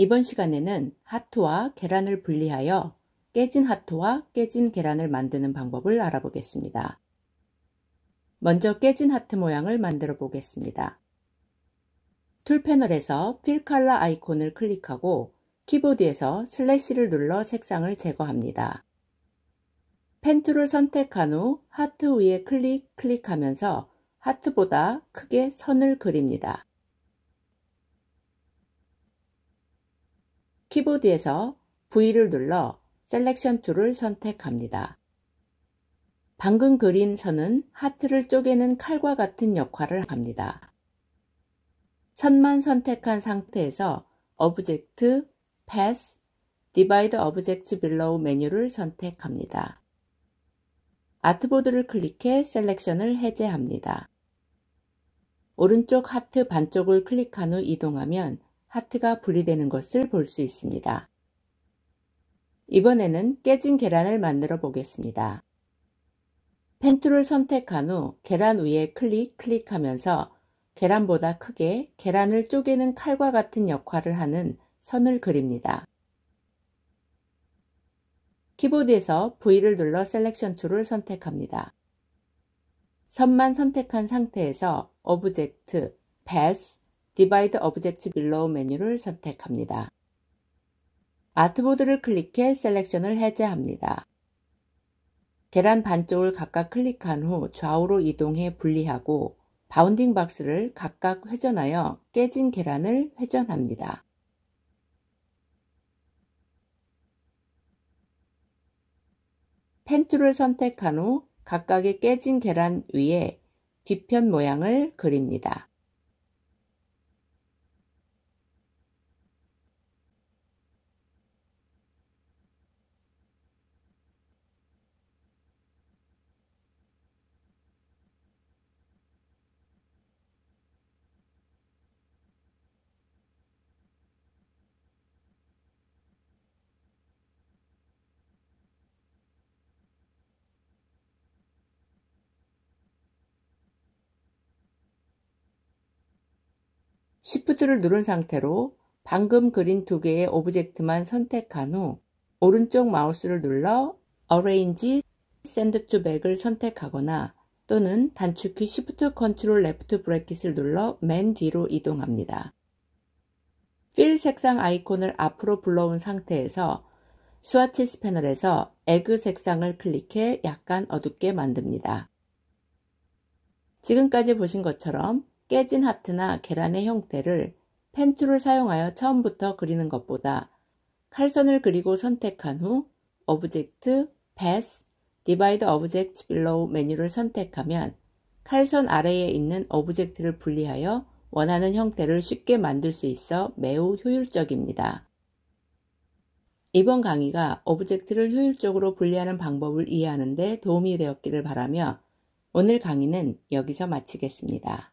이번 시간에는 하트와 계란을 분리하여 깨진 하트와 깨진 계란을 만드는 방법을 알아보겠습니다. 먼저 깨진 하트 모양을 만들어 보겠습니다. 툴 패널에서 필 칼라 아이콘을 클릭하고 키보드에서 슬래시를 눌러 색상을 제거합니다. 펜 툴을 선택한 후 하트 위에 클릭 클릭하면서 하트보다 크게 선을 그립니다. 키보드에서 V를 눌러 셀렉션 툴을 선택합니다. 방금 그린 선은 하트를 쪼개는 칼과 같은 역할을 합니다. 선만 선택한 상태에서 Object, Pass, 오브젝트, 패스, Object Below 메뉴를 선택합니다. 아트보드를 클릭해 셀렉션을 해제합니다. 오른쪽 하트 반쪽을 클릭한 후 이동하면 하트가 분리되는 것을 볼 수 있습니다. 이번에는 깨진 계란을 만들어 보겠습니다. 펜툴을 선택한 후 계란 위에 클릭 클릭하면서 계란보다 크게 계란을 쪼개는 칼과 같은 역할을 하는 선을 그립니다. 키보드에서 V를 눌러 셀렉션 툴을 선택합니다. 선만 선택한 상태에서 오브젝트, 패스, Divide Object Below 메뉴를 선택합니다. 아트보드를 클릭해 셀렉션을 해제합니다. 계란 반쪽을 각각 클릭한 후 좌우로 이동해 분리하고 바운딩 박스를 각각 회전하여 깨진 계란을 회전합니다. 펜툴을 선택한 후 각각의 깨진 계란 위에 뒤편 모양을 그립니다. Shift를 누른 상태로 방금 그린 두 개의 오브젝트만 선택한 후 오른쪽 마우스를 눌러 Arrange Send to Back을 선택하거나 또는 단축키 Shift Ctrl Left 브래킷을 눌러 맨 뒤로 이동합니다. 필 색상 아이콘을 앞으로 불러온 상태에서 스와치스 패널에서 에그 색상을 클릭해 약간 어둡게 만듭니다. 지금까지 보신 것처럼 깨진 하트나 계란의 형태를 펜툴을 사용하여 처음부터 그리는 것보다 칼선을 그리고 선택한 후 오브젝트, 패스, 디바이드 오브젝트 빌로우 메뉴를 선택하면 칼선 아래에 있는 오브젝트를 분리하여 원하는 형태를 쉽게 만들 수 있어 매우 효율적입니다. 이번 강의가 오브젝트를 효율적으로 분리하는 방법을 이해하는 데 도움이 되었기를 바라며 오늘 강의는 여기서 마치겠습니다.